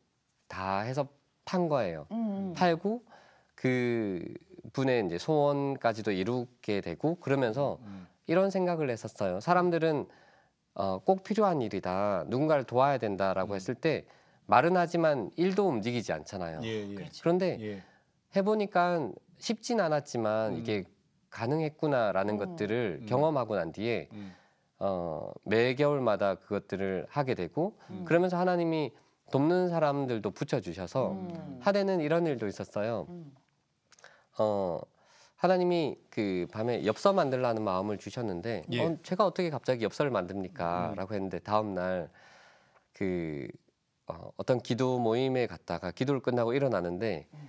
A: 다 해서 판 거예요. 음. 팔고 그 분의 이제 소원까지도 이루게 되고 그러면서 음. 이런 생각을 했었어요. 사람들은 어, 꼭 필요한 일이다. 누군가를 도와야 된다라고 음. 했을 때 말은 하지만 일도 움직이지 않잖아요. 예, 예. 그렇죠. 그런데 예. 해보니까 쉽진 않았지만 음. 이게 가능했구나라는 어. 음. 것들을 경험하고 난 뒤에 음. 어, 매개월마다 그것들을 하게 되고 음. 그러면서 하나님이 돕는 사람들도 붙여주셔서 음. 하대는 이런 일도 있었어요. 음. 어, 하나님이 그 밤에 엽서 만들라는 마음을 주셨는데 예. 어, 제가 어떻게 갑자기 엽서를 만듭니까라고 음. 했는데 다음 날그 어, 어떤 기도 모임에 갔다가 기도를 끝나고 일어나는데 음.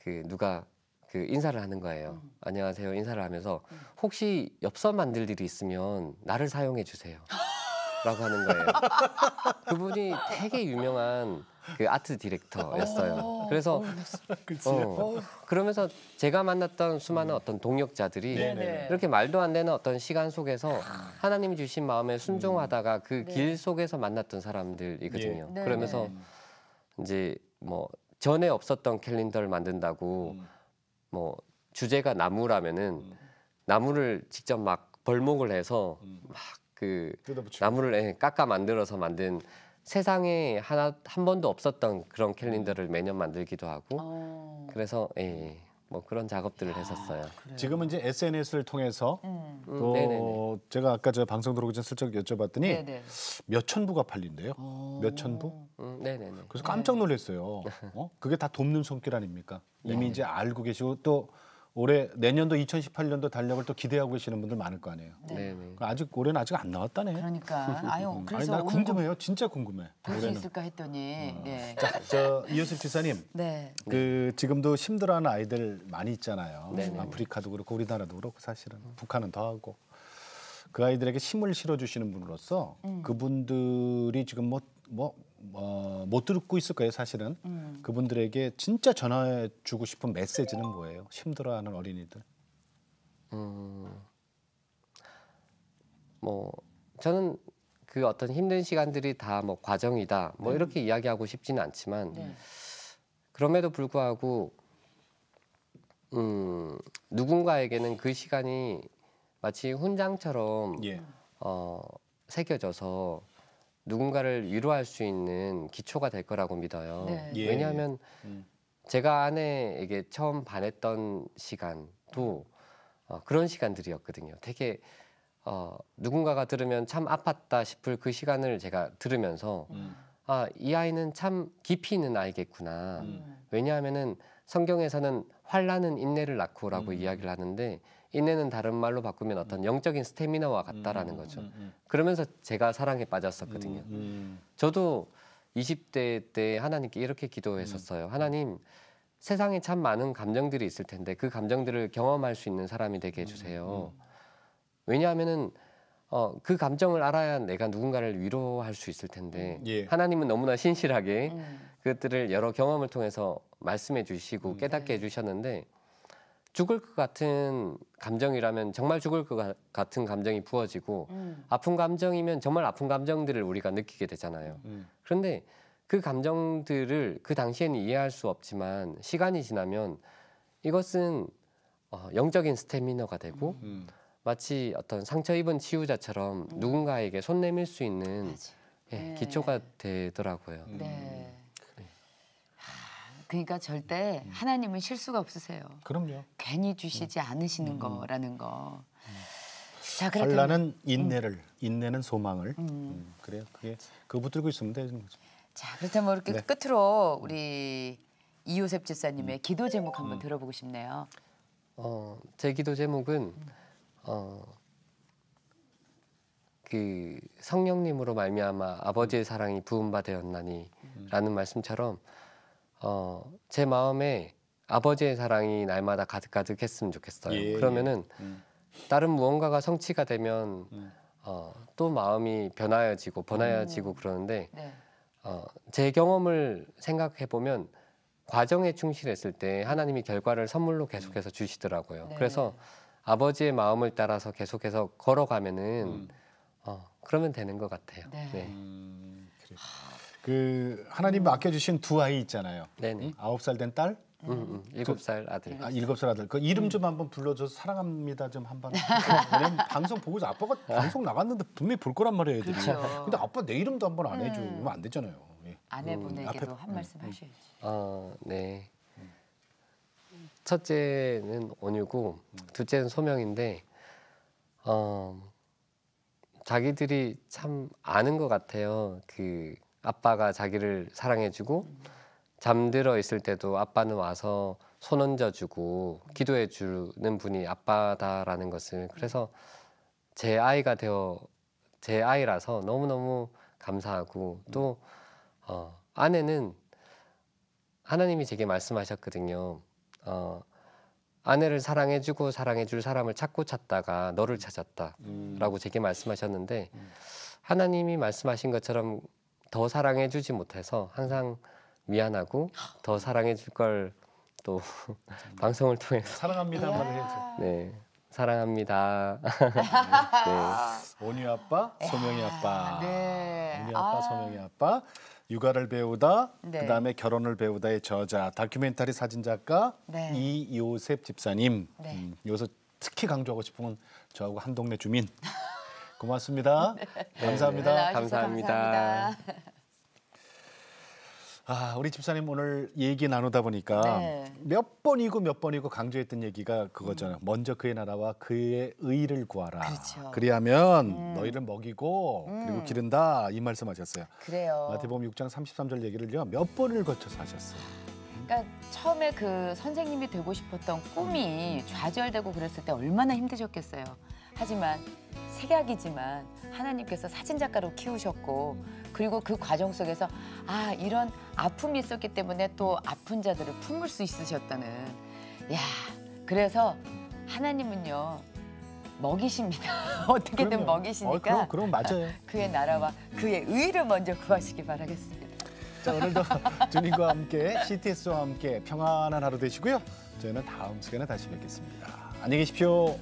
A: 그 누가 그 인사를 하는 거예요. 음. 안녕하세요 인사를 하면서 음. 혹시 엽서 만들 일이 있으면 나를 사용해 주세요. 라고 하는 거예요. 그분이 되게 유명한 그 아트 디렉터였어요. 어. 그래서 어, 그 어, 어, 그러면서 제가 만났던 수많은 어떤 동역자들이 네네. 네. 이렇게 말도 안 되는 어떤 시간 속에서 아. 하나님이 주신 마음에 순종하다가 그길 음. 네. 속에서 만났던 사람들이거든요. 예. 그러면서 네, 이제 뭐 전에 없었던 캘린더를 만든다고 음. 뭐 주제가 나무라면은 음. 나무를 직접 막 벌목을 해서 막그 뜯어붙이고. 나무를 예, 깎아 만들어서 만든 세상에 하나 한 번도 없었던 그런 캘린더를 음. 매년 만들기도 하고
C: 어.
A: 그래서 예, 예 뭐 그런 작업들을
C: 했었어요. 그래요. 지금은 이제 SNS를 통해서 음. 음, 네네네. 또 제가 아까 저 방송 들어오기 전 슬쩍 여쭤봤더니 몇 천 부가 팔린대요. 어. 몇천 부? 음,
A: 네네네. 그래서 깜짝
C: 놀랐어요. 어? 그게 다 돕는 손길 아닙니까? 네. 이미 이제 알고 계시고 또 올해 내년도 2018년도 달력을 또 기대하고 계시는 분들 많을 거 아니에요. 네. 네. 네. 그 아직 올해는 아직 안
B: 나왔다네. 그러니까 아유 그래서 아니, 나 궁금해요.
C: 진짜 궁금해. 볼수 있을까
B: 했더니. 어. 네. 자,
C: 저 이효섭 지사님. 네. 그 지금도 힘들어하는 아이들 많이 있잖아요. 네네. 네. 아프리카도 그렇고 우리나라도 그렇고 사실은 북한은 더하고 그 아이들에게 힘을 실어주시는 분으로서 음. 그분들이 지금 뭐뭐 뭐, 뭐 어, 못 듣고 있을 거예요, 사실은. 음. 그분들에게 진짜 전화해 주고 싶은 메시지는 뭐예요? 힘들어하는 어린이들. 음. 뭐
A: 저는 그 어떤 힘든 시간들이 다 뭐 과정이다. 뭐 네. 이렇게 이야기하고 싶지는 않지만 네. 그럼에도 불구하고 음, 누군가에게는 그 시간이 마치 훈장처럼 예. 어, 새겨져서 누군가를 위로할 수 있는 기초가 될 거라고 믿어요. 네. 예. 왜냐하면 예. 음. 제가 아내에게 처음 반했던 시간도 어, 그런 시간들이었거든요. 되게 어, 누군가가 들으면 참 아팠다 싶을 그 시간을 제가 들으면서 음. 아, 이 아이는 참 깊이 있는 아이겠구나. 음. 왜냐하면은 성경에서는 환란은 인내를 낳고라고 음. 이야기를 하는데 인내는 다른 말로 바꾸면 어떤 음. 영적인 스태미나와 같다라는 음, 음, 거죠. 그러면서 제가 사랑에 빠졌었거든요. 저도 20대 때 하나님께 이렇게 기도했었어요. 하나님, 세상에 참 많은 감정들이 있을 텐데 그 감정들을 경험할 수 있는 사람이 되게 해주세요. 왜냐하면은 어, 그 감정을 알아야 내가 누군가를 위로할 수 있을 텐데 예. 하나님은 너무나 신실하게 음. 그것들을 여러 경험을 통해서 말씀해 주시고 깨닫게 네. 해주셨는데 죽을 것 같은 감정이라면 정말 죽을 것 같은 감정이 부어지고 음. 아픈 감정이면 정말 아픈 감정들을 우리가 느끼게 되잖아요. 음. 그런데 그 감정들을 그 당시에는 이해할 수 없지만 시간이 지나면 이것은 어, 영적인 스태미너가 되고 음. 음. 마치 어떤 상처 입은 치유자처럼 음. 누군가에게 손 내밀 수 있는 예, 네. 기초가 되더라고요. 음. 네.
B: 그러니까 절대 음. 하나님은 실수가 없으세요. 그럼요. 괜히 주시지 음. 않으시는 음. 거라는 거. 음. 자, 환란은 음.
C: 인내를, 음. 인내는 소망을. 그래요. 그게 그 붙들고 있으면 되는 거죠.
B: 자, 그렇다면 이렇게 네. 끝으로 우리 이효셉 집사님의 기도 제목 한번 들어보고 싶네요.
A: 어, 제 기도 제목은 어, 그 성령님으로 말미암아 아버지의 사랑이 부음받되었나니라는 말씀처럼 어, 제 마음에 아버지의 사랑이 날마다 가득가득했으면 좋겠어요. 예. 그러면은 음. 다른 무언가가 성취가 되면 음. 어, 또 마음이 변하여지고 변하여지고 음. 그러는데 네. 어, 제 경험을 생각해 보면 과정에 충실했을 때 하나님이 결과를 선물로 음. 계속해서 주시더라고요. 네. 그래서 아버지의 마음을 따라서 계속해서 걸어가면은 음. 어,
C: 그러면 되는 것 같아요. 네. 네. 음, 그 하나님 맡겨주신 음. 두 아이 있잖아요. 네네. 음, 아홉 살 된 딸. 음, 음. 그 일곱 살 아들. 아, 일곱 살 아들. 그 이름 좀 한번 불러줘서 사랑합니다 좀 한번. 왜냐면 방송 보고 서 아빠가 방송 나갔는데 분명히 볼 거란 말이에요, 애들이. 그렇죠. 근데 아빠 내 이름도 한번 안 해주면 안 되잖아요.
B: 예. 아내분에게도 한 말씀 하셔야지.
C: 어, 네. 첫째는
A: 온유고 둘째는 소명인데 어, 자기들이 참 아는 것 같아요. 그 아빠가 자기를 사랑해주고 잠들어 있을 때도 아빠는 와서 손 얹어주고 기도해 주는 분이 아빠다라는 것을 그래서 제 아이가 되어 제 아이라서 너무 너무 감사하고 또 어, 아내는 하나님이 제게 말씀하셨거든요. 어, 아내를 사랑해주고 사랑해줄 사람을 찾고 찾다가 너를 찾았다라고 음. 제게 말씀하셨는데 음. 하나님이 말씀하신 것처럼 더 사랑해 주지 못해서 항상 미안하고 더 사랑해 줄 걸 또 방송을 통해서 사랑합니다만
C: 해야죠. 네. 사랑합니다. 네. 온유 아빠, 소명이 아빠. 네. 온유 아빠, 아. 소명이 아빠. 육아를 배우다, 네. 그다음에 결혼을 배우다의 저자, 다큐멘터리 사진작가 네. 이요셉 집사님. 네. 음, 여기서 특히 강조하고 싶은 건 저하고 한 동네 주민. 고맙습니다. 네. 감사합니다. 네, 감사합니다. 감사합니다. 아, 우리 집사님 오늘 얘기 나누다 보니까 네. 몇 번이고 몇 번이고 강조했던 얘기가 그거잖아요. 음. 먼저 그의 나라와 그의 의를 구하라. 그렇죠. 그리하면 음. 너희를 먹이고 음. 그리고 기른다 이 말씀하셨어요. 그래요. 마태복음 6장 33절 얘기를요. 몇 번을 거쳐서 하셨어요.
B: 그러니까 처음에 그 선생님이 되고 싶었던 꿈이 좌절되고 그랬을 때 얼마나 힘드셨겠어요. 하지만 색약이지만 하나님께서 사진작가로 키우셨고 그리고 그 과정 속에서 아 이런 아픔이 있었기 때문에 또 아픈 자들을 품을 수 있으셨다는 야 그래서 하나님은요 먹이십니다 어떻게든 그럼요. 먹이시니까 어, 그럼, 그럼 맞아요 그의 나라와 그의 의를 먼저 구하시기 바라겠습니다 자 오늘도
C: 주님과 함께 CTS와 함께 평안한 하루 되시고요 저희는 다음 시간에 다시 뵙겠습니다 안녕히 계십시오.